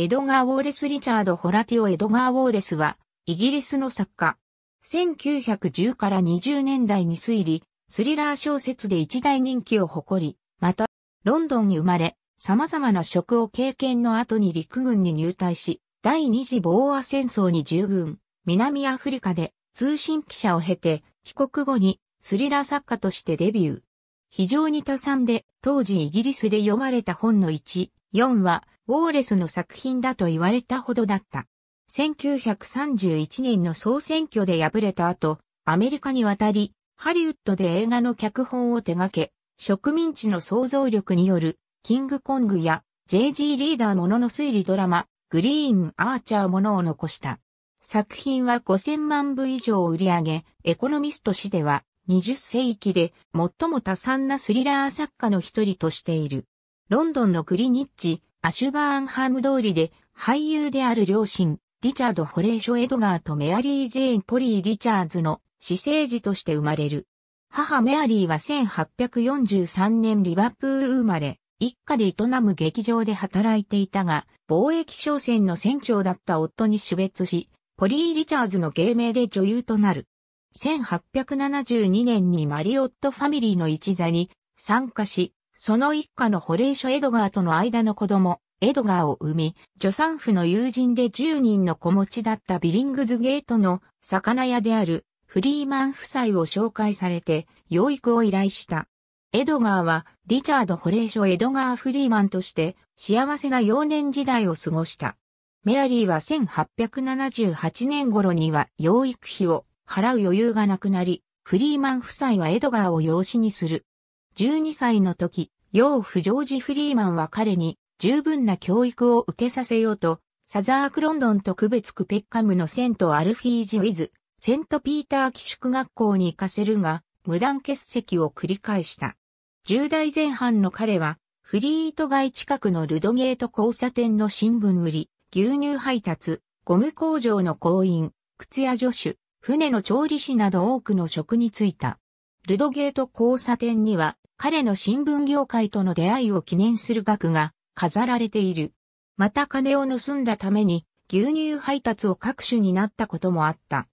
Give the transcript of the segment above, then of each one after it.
エドガー・ウォーレス・リチャード・ホラティオ・エドガー・ウォーレスは、イギリスの作家。1910から20年代に推理、スリラー小説で一大人気を誇り、また、ロンドンに生まれ、様々な職を経験の後に陸軍に入隊し、第二次ボーア戦争に従軍、南アフリカで通信記者を経て、帰国後にスリラー作家としてデビュー。非常に多産で、当時イギリスで読まれた本の1、4は、ウォーレスの作品だと言われたほどだった。1931年の総選挙で敗れた後、アメリカに渡り、ハリウッドで映画の脚本を手掛け、植民地の想像力による、キングコングや JG リーダーものの推理ドラマ、グリーン・アーチャーものを残した。作品は5000万部以上売り上げ、エコノミスト誌では20世紀で最も多産なスリラー作家の一人としている。ロンドンのグリニッジアシュバーンハム通りで、俳優である両親、リチャード・ホレーショ・エドガーとメアリー・ジェーン・ポリー・リチャーズの私生児として生まれる。母メアリーは1843年リバプール生まれ、一家で営む劇場で働いていたが、貿易商船の船長だった夫に死別し、ポリー・リチャーズの芸名で女優となる。1872年にマリオットファミリーの一座に参加し、その一家のホレ所。ショ・エドガーとの間の子供、エドガーを産み、助産婦の友人で10人の子持ちだったビリングズゲートの魚屋であるフリーマン夫妻を紹介されて養育を依頼した。エドガーはリチャード・ホレ所。ショ・エドガー・フリーマンとして幸せな幼年時代を過ごした。メアリーは1878年頃には養育費を払う余裕がなくなり、フリーマン夫妻はエドガーを養子にする。12歳の時、養父ジョージ・フリーマンは彼に十分な教育を受けさせようと、サザークロンドン特別区ペッカムのセント・アルフィージ・ウィズ、セント・ピーター寄宿学校に行かせるが、無断欠席を繰り返した。10代前半の彼は、フリート街近くのルドゲート交差点の新聞売り、牛乳配達、ゴム工場の工員、靴屋助手、船の調理師など多くの職に就いた。ルドゲート交差点には彼の新聞業界との出会いを記念する額が飾られている。また金を盗んだために牛乳配達を各種になったこともあった。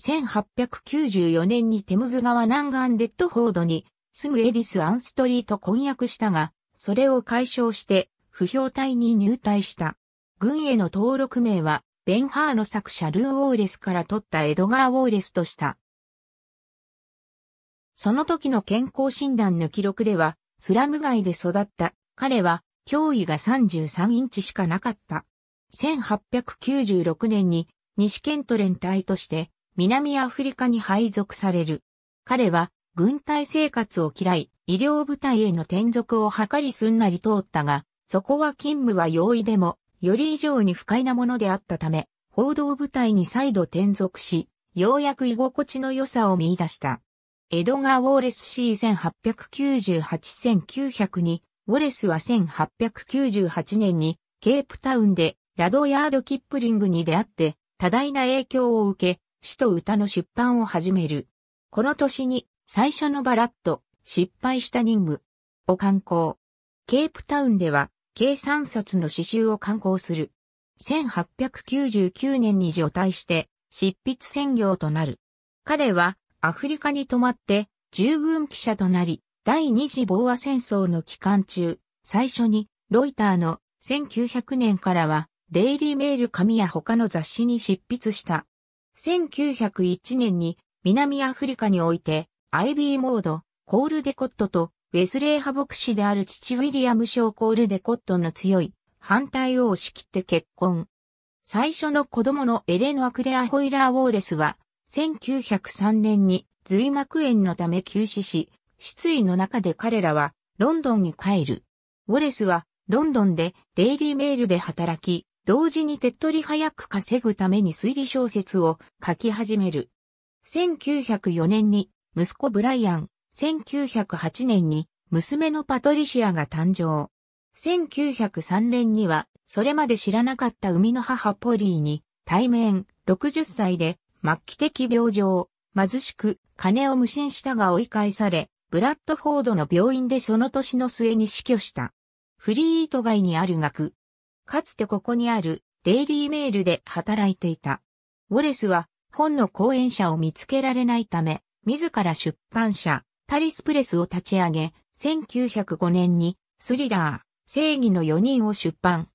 1894年にテムズ川南岸デッドフォードに住むエディス・アンストリーと婚約したが、それを解消して不評隊に入隊した。軍への登録名はベンハーの作者ルー・ウォーレスから取ったエドガー・ウォーレスとした。その時の健康診断の記録では、スラム街で育った彼は脅威が33インチしかなかった。1896年に西ケント連隊として南アフリカに配属される。彼は軍隊生活を嫌い、医療部隊への転属を図りすんなり通ったが、そこは勤務は容易でも、より以上に不快なものであったため、報道部隊に再度転属し、ようやく居心地の良さを見出した。エドガー・ウォーレス C1898-1902、ウォレスは1898年にケープタウンでラドヤード・キップリングに出会って多大な影響を受け、詩と歌の出版を始める。この年に最初のバラッと、失敗した任務を刊行。ケープタウンでは計3冊の詩集を刊行する。1899年に除隊して執筆専業となる。彼はアフリカに泊まって従軍記者となり、第二次防和戦争の期間中、最初にロイターの1900年からはデイリーメール紙や他の雑誌に執筆した。1901年に南アフリカにおいてアイビー・モード、コールデコットとウェスレー派牧師である父ウィリアム・ショー・コールデコットの強い反対を押し切って結婚。最初の子供のエレノア・クレア・ホイラー・ウォーレスは1903年に髄膜炎のため休止し、失意の中で彼らはロンドンに帰る。ウォレスはロンドンでデイリーメールで働き、同時に手っ取り早く稼ぐために推理小説を書き始める。1904年に息子ブライアン、1908年に娘のパトリシアが誕生。1903年には、それまで知らなかった生みの母ポリーに、対面、60歳で末期的病状、貧しく、金を無心したが追い返され、ブラッドフォードの病院でその年の末に死去した。フリーート街にある学。かつてここにあるデイリーメールで働いていた。ウォレスは本の講演者を見つけられないため、自ら出版社、タリスプレスを立ち上げ、1905年にスリラー、正義の4人を出版。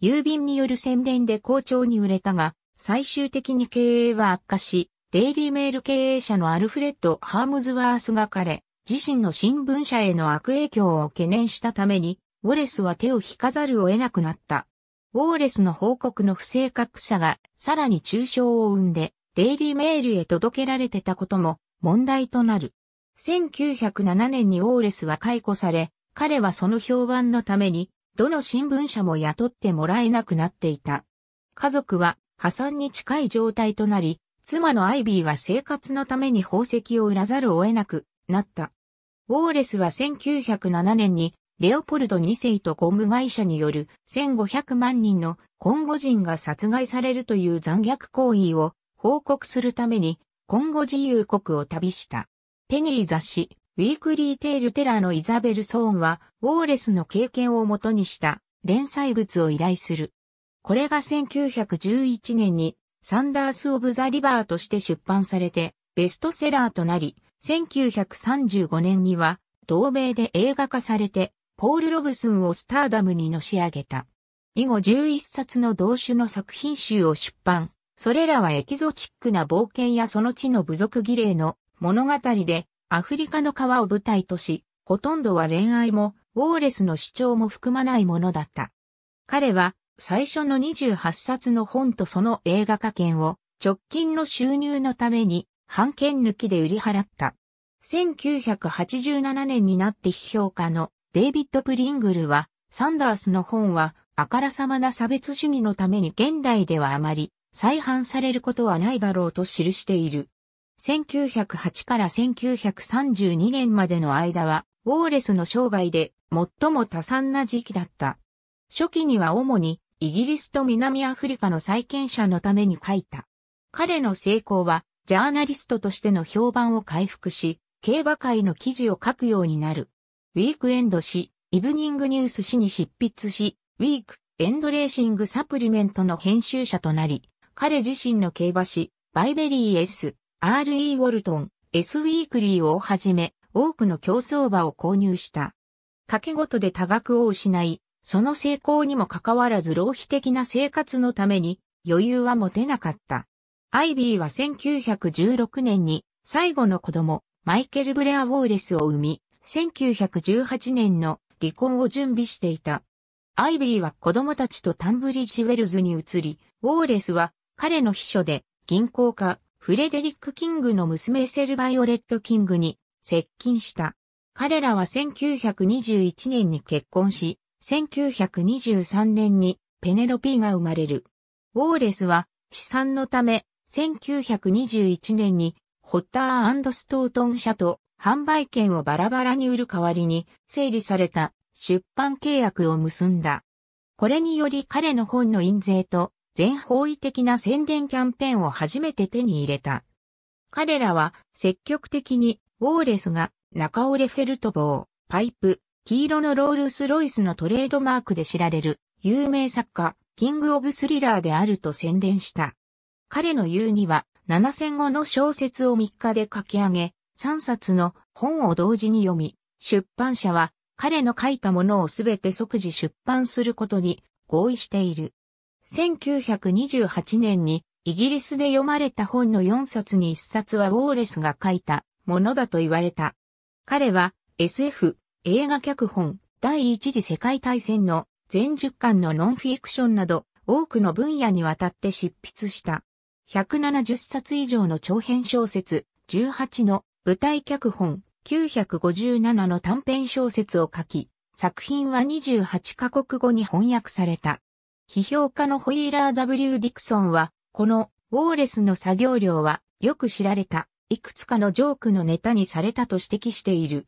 郵便による宣伝で好調に売れたが、最終的に経営は悪化し、デイリーメール経営者のアルフレッド・ハームズワースが彼、自身の新聞社への悪影響を懸念したために、ウォレスは手を引かざるを得なくなった。ウォーレスの報告の不正確さがさらに中傷を生んで、デイリーメールへ届けられてたことも問題となる。1907年にウォーレスは解雇され、彼はその評判のために、どの新聞社も雇ってもらえなくなっていた。家族は破産に近い状態となり、妻のアイビーは生活のために宝石を売らざるを得なくなった。ウォーレスは1907年にレオポルド2世とゴム会社による1500万人のコンゴ人が殺害されるという残虐行為を報告するために今後自由国を旅した。ペニー雑誌ウィークリーテールテラーのイザベル・ソーンはウォーレスの経験をもとにした連載物を依頼する。これが1911年にサンダース・オブ・ザ・リバーとして出版されてベストセラーとなり、1935年には同米で映画化されてポール・ロブスンをスターダムにのし上げた。以後11冊の同種の作品集を出版。それらはエキゾチックな冒険やその地の部族儀礼の物語でアフリカの川を舞台とし、ほとんどは恋愛もウォーレスの主張も含まないものだった。彼は最初の28冊の本とその映画化権を直近の収入のために半券抜きで売り払った。1987年になって批評家のデイビッド・プリングルは、サンダースの本は、あからさまな差別主義のために現代ではあまり再販されることはないだろうと記している。1908から1932年までの間は、ウォーレスの生涯で最も多産な時期だった。初期には主にイギリスと南アフリカの債権者のために書いた。彼の成功は、ジャーナリストとしての評判を回復し、競馬会の記事を書くようになる。ウィークエンド誌、イブニングニュース誌に執筆し、ウィーク、エンドレーシングサプリメントの編集者となり、彼自身の競馬誌、バイベリー S、RE ウォルトン、S ウィークリーをはじめ、多くの競争馬を購入した。賭けとで多額を失い、その成功にもかかわらず浪費的な生活のために余裕は持てなかった。アイビーは1916年に最後の子供、マイケル・ブレア・ウォーレスを生み、1918年の離婚を準備していた。アイビーは子供たちとタンブリッジ・ウェルズに移り、ウォーレスは彼の秘書で銀行家フレデリック・キングの娘セル・バイオレット・キングに接近した。彼らは1921年に結婚し、1923年にペネロピーが生まれる。ウォーレスは、資産のため、1921年に、ホッターストートン社と販売権をバラバラに売る代わりに、整理された出版契約を結んだ。これにより彼の本の印税と全方位的な宣伝キャンペーンを初めて手に入れた。彼らは積極的にウォーレスが中折レフェルト棒、パイプ、黄色のロールスロイスのトレードマークで知られる有名作家、キング・オブ・スリラーであると宣伝した。彼の言うには、7000語の小説を3日で書き上げ、3冊の本を同時に読み、出版社は彼の書いたものをすべて即時出版することに合意している。1928年にイギリスで読まれた本の4冊に1冊はウォーレスが書いたものだと言われた。彼は SF、映画脚本、第一次世界大戦の全十巻のノンフィクションなど多くの分野にわたって執筆した。170冊以上の長編小説、18の舞台脚本、957の短編小説を書き、作品は28カ国語に翻訳された。批評家のホイーラー W・ ディクソンは、このウォーレスの作業量はよく知られた、いくつかのジョークのネタにされたと指摘している。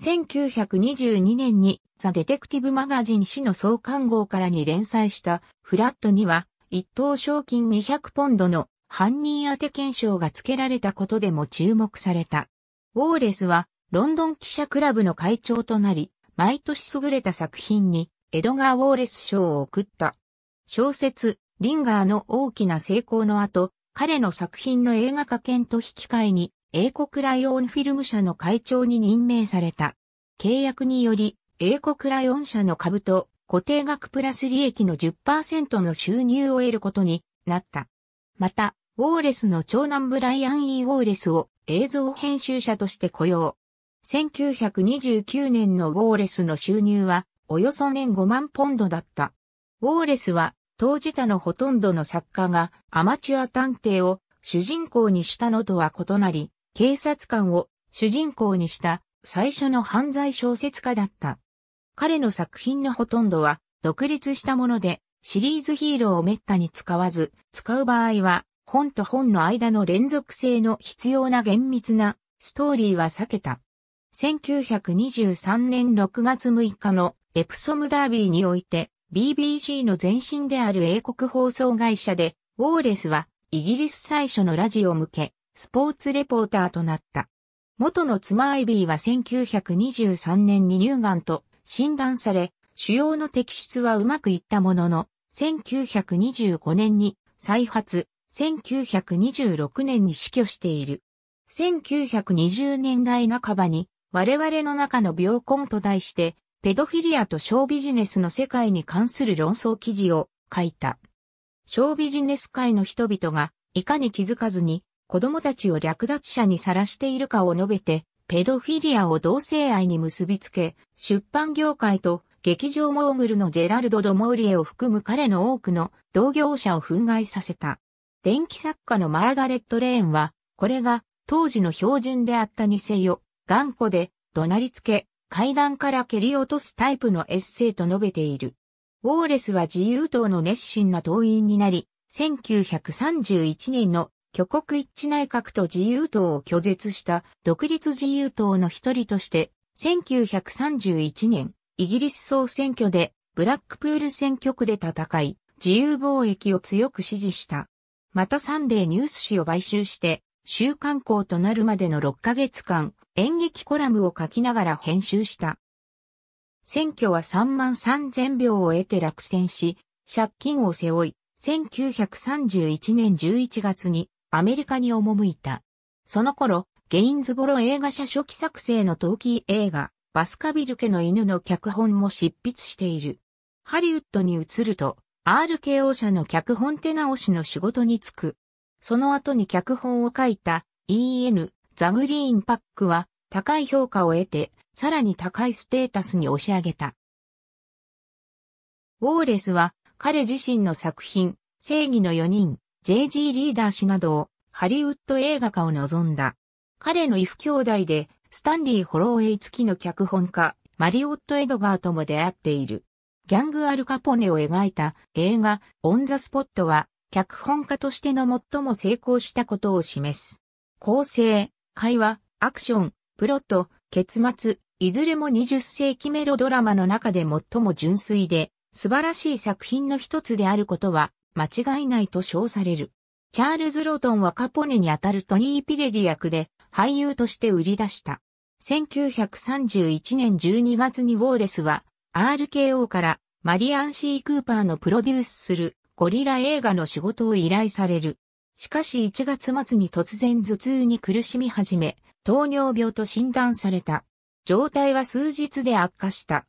1922年にザ・デテクティブ・マガジン誌の創刊号からに連載したフラットには一等賞金200ポンドの犯人当て検証が付けられたことでも注目された。ウォーレスはロンドン記者クラブの会長となり、毎年優れた作品にエドガー・ウォーレス賞を贈った。小説、リンガーの大きな成功の後、彼の作品の映画化検と引き換えに、英国ライオンフィルム社の会長に任命された。契約により、英国ライオン社の株と固定額プラス利益の10%の収入を得ることになった。また、ウォーレスの長男ブライアン・ E・ ウォーレスを映像編集者として雇用。1929年のウォーレスの収入はおよそ年5万ポンドだった。ウォーレスは当時他のほとんどの作家がアマチュア探偵を主人公にしたのとは異なり、警察官を主人公にした最初の犯罪小説家だった。彼の作品のほとんどは独立したもので、シリーズヒーローを滅多に使わず、使う場合は本と本の間の連続性の必要な厳密なストーリーは避けた。1923年6月6日のエプソムダービーにおいて BBC の前身である英国放送会社でウォーレスはイギリス最初のラジオ向けスポーツレポーターとなった。元の妻アイビーは1923年に乳がんと診断され、腫瘍の摘出はうまくいったものの、1925年に再発、1926年に死去している。1920年代半ばに、我々の中の病根と題して、ペドフィリアと小ビジネスの世界に関する論争記事を書いた。小ビジネス界の人々が、いかに気づかずに、子供たちを略奪者にさらしているかを述べて、ペドフィリアを同性愛に結びつけ、出版業界と劇場モーグルのジェラルド・ド・モーリエを含む彼の多くの同業者を憤慨させた。電気作家のマーガレット・レーンは、これが当時の標準であったにせよ、頑固で怒鳴りつけ、階段から蹴り落とすタイプのエッセイと述べている。ウォーレスは自由党の熱心な党員になり、1931年の挙国一致内閣と自由党を拒絶した独立自由党の一人として、1931年、イギリス総選挙でブラックプール選挙区で戦い、自由貿易を強く支持した。またサンデーニュース誌を買収して、週刊行となるまでの6ヶ月間、演劇コラムを書きながら編集した。選挙は3万3000票を得て落選し、借金を背負い、1931年11月にアメリカに赴いた。その頃、ゲインズボロ映画社初期作成のトーキー映画、バスカビル家の犬の脚本も執筆している。ハリウッドに移ると、RKO 社の脚本手直しの仕事に就く。その後に脚本を書いた EN ザグリーンパックは高い評価を得て、さらに高いステータスに押し上げた。ウォーレスは彼自身の作品、正義の4人、J.G. リーダー氏などをハリウッド映画化を望んだ。彼の異父兄弟で、スタンリー・ホローウェイ付きの脚本家、マリオット・エドガーとも出会っている。ギャング・アル・カポネを描いた映画、オン・ザ・スポットは、脚本家としての最も成功したことを示す。構成、会話、アクション、プロット、結末、いずれも20世紀メロドラマの中で最も純粋で、素晴らしい作品の一つであることは間違いないと称される。チャールズ・ロートンはカポネにあたるトニー・ピレリ役で俳優として売り出した。1931年12月にウォーレスは RKO からマリアン・シー・クーパーのプロデュースするゴリラ映画の仕事を依頼される。しかし1月末に突然頭痛に苦しみ始め、糖尿病と診断された。状態は数日で悪化した。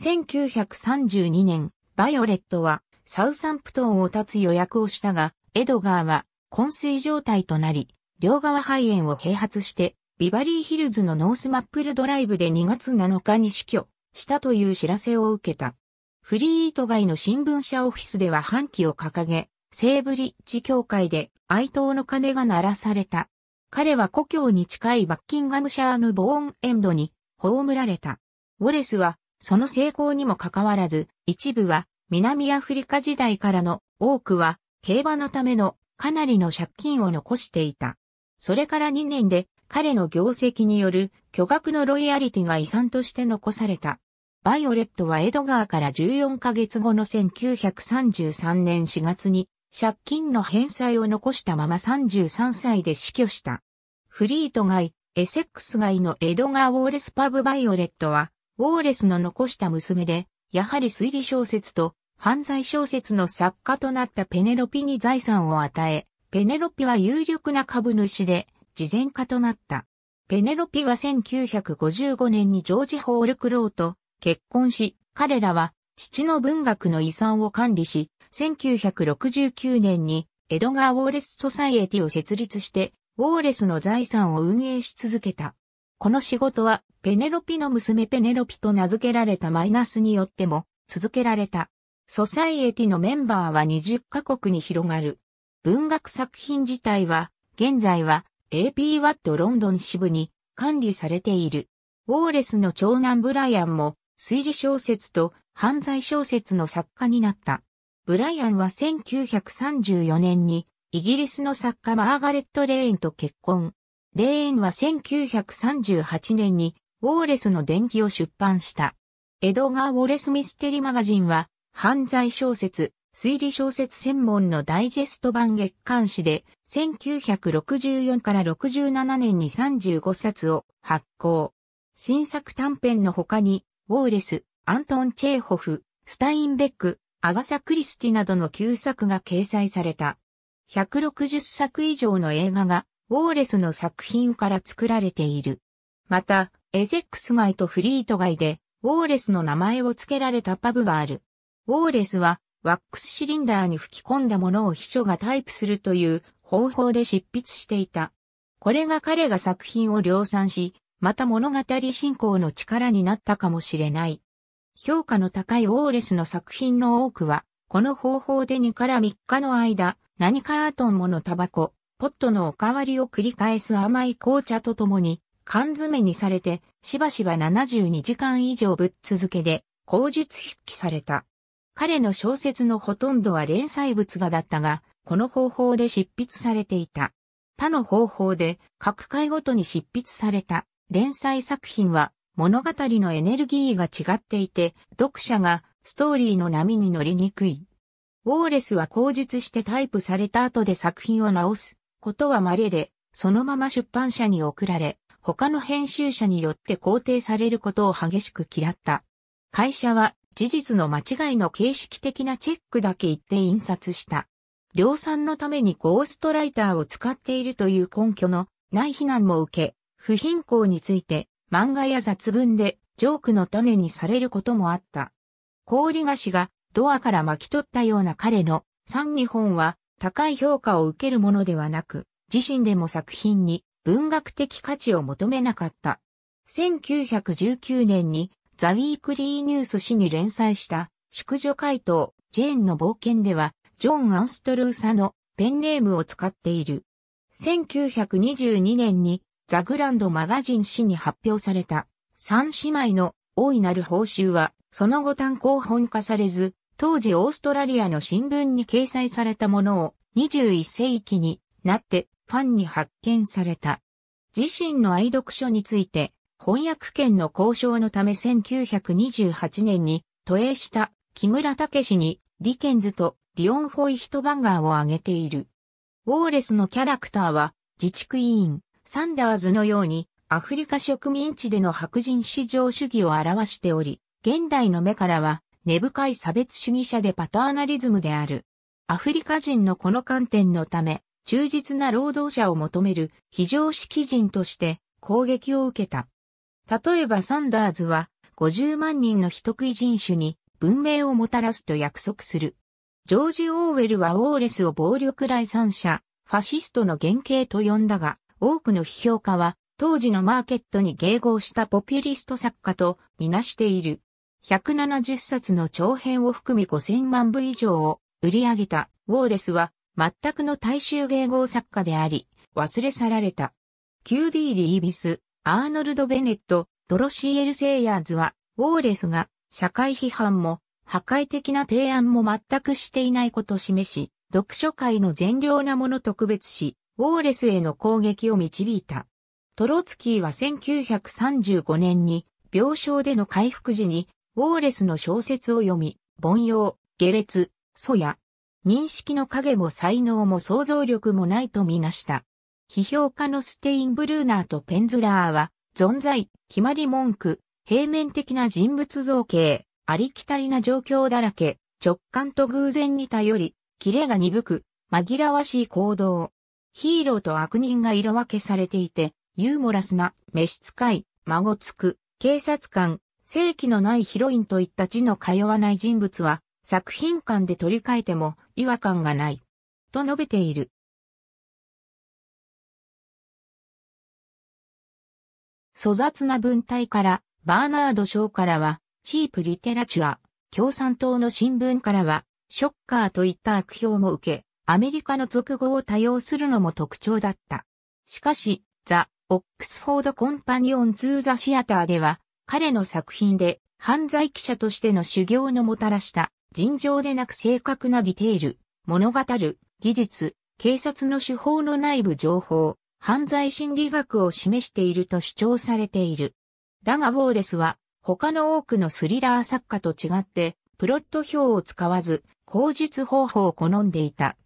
1932年、バイオレットはサウサンプトンを立つ予約をしたが、エドガーは、昏睡状態となり、両側肺炎を併発して、ビバリーヒルズのノースマップルドライブで2月7日に死去したという知らせを受けた。フリーイート街の新聞社オフィスでは半旗を掲げ、西ブリッジ協会で哀悼の鐘が鳴らされた。彼は故郷に近いバッキンガムシャーのボーンエンドに葬られた。ウォレスはその成功にもかかわらず、一部は南アフリカ時代からの多くは競馬のためのかなりの借金を残していた。それから2年で彼の業績による巨額のロイヤリティが遺産として残された。バイオレットはエドガーから14ヶ月後の1933年4月に借金の返済を残したまま33歳で死去した。フリート街、エセックス街のエドガー・ウォーレス・パブ・バイオレットは、ウォーレスの残した娘で、やはり推理小説と犯罪小説の作家となったペネロピに財産を与え、ペネロピは有力な株主で、事前家となった。ペネロピは1955年にジョージ・ホールクローと結婚し、彼らは父の文学の遺産を管理し、1969年にエドガー・ウォーレス・ソサイエティを設立して、ウォーレスの財産を運営し続けた。この仕事はペネロピの娘ペネロピと名付けられたマイナスによっても続けられた。ソサイエティのメンバーは20カ国に広がる。文学作品自体は、現在は AP ワットロンドン支部に管理されている。ウォーレスの長男ブライアンも推理小説と犯罪小説の作家になった。ブライアンは1934年にイギリスの作家マーガレット・レーンと結婚。レーンは1938年にウォーレスの伝記を出版した。エドガー・ウォレス・ミステリ・マガジンは犯罪小説、推理小説専門のダイジェスト版月刊誌で、1964から67年に35冊を発行。新作短編の他に、ウォーレス、アントン・チェーホフ、スタインベック、アガサ・クリスティなどの旧作が掲載された。160作以上の映画が、ウォーレスの作品から作られている。また、エゼックス街とフリート街で、ウォーレスの名前を付けられたパブがある。ウォーレスは、ワックスシリンダーに吹き込んだものを秘書がタイプするという方法で執筆していた。これが彼が作品を量産し、また物語進行の力になったかもしれない。評価の高いウォーレスの作品の多くは、この方法で2から3日の間、何カートンものタバコ、ポットのおかわりを繰り返す甘い紅茶とともに、缶詰にされて、しばしば72時間以上ぶっ続けで、口述筆記された。彼の小説のほとんどは連載物画だったが、この方法で執筆されていた。他の方法で各回ごとに執筆された連載作品は物語のエネルギーが違っていて読者がストーリーの波に乗りにくい。ウォーレスは口述してタイプされた後で作品を直すことは稀で、そのまま出版社に送られ、他の編集者によって肯定されることを激しく嫌った。会社は事実の間違いの形式的なチェックだけ言って印刷した。量産のためにゴーストライターを使っているという根拠のない非難も受け、不貧困について漫画や雑文でジョークの種にされることもあった。氷菓子がドアから巻き取ったような彼の三日本は高い評価を受けるものではなく、自身でも作品に文学的価値を求めなかった。1919年にザ・ウィークリーニュース誌に連載した宿女回答、ジェーンの冒険では、ジョン・アンストルーサのペンネームを使っている。1922年にザ・グランド・マガジン誌に発表された三姉妹の大いなる報酬は、その後単行本化されず、当時オーストラリアの新聞に掲載されたものを21世紀になってファンに発見された。自身の愛読書について翻訳権の交渉のため1928年に都営した木村武氏にディケンズとリオン・ホイヒトバンガーを挙げている。ウォーレスのキャラクターは自治区委員、サンダーズのようにアフリカ植民地での白人至上主義を表しており、現代の目からは根深い差別主義者でパターナリズムである。アフリカ人のこの観点のため、忠実な労働者を求める非常識人として攻撃を受けた。例えばサンダーズは、50万人の人食い人種に文明をもたらすと約束する。ジョージ・オーウェルはウォーレスを暴力来産者、ファシストの原型と呼んだが、多くの批評家は、当時のマーケットに迎合したポピュリスト作家とみなしている。170冊の長編を含み5000万部以上を売り上げたウォーレスは全くの大衆迎合作家であり、忘れ去られた。QD リービス、アーノルド・ベネット、ドロシー・エル・セイヤーズは、ウォーレスが社会批判も破壊的な提案も全くしていないことを示し、読書会の善良なもの特別し、ウォーレスへの攻撃を導いた。トロツキーは1935年に病床での回復時にウォーレスの小説を読み、凡庸、下劣、祖や、認識の影も才能も想像力もないとみなした。批評家のステインブルーナーとペンズラーは、存在、決まり文句、平面的な人物造形、ありきたりな状況だらけ、直感と偶然に頼り、キレが鈍く、紛らわしい行動。ヒーローと悪人が色分けされていて、ユーモラスな、召使い、孫つく、警察官、正規のないヒロインといった字の通わない人物は、作品間で取り替えても違和感がない。と述べている。粗雑な文体から、バーナード・ショーからは、チープ・リテラチュア、共産党の新聞からは、ショッカーといった悪評も受け、アメリカの俗語を多用するのも特徴だった。しかし、ザ・オックスフォード・コンパニオン・ズー・ザ・シアターでは、彼の作品で、犯罪記者としての修行のもたらした、尋常でなく正確なディテール、物語る、技術、警察の手法の内部情報、犯罪心理学を示していると主張されている。だがウォーレスは他の多くのスリラー作家と違ってプロット表を使わず口述方法を好んでいた。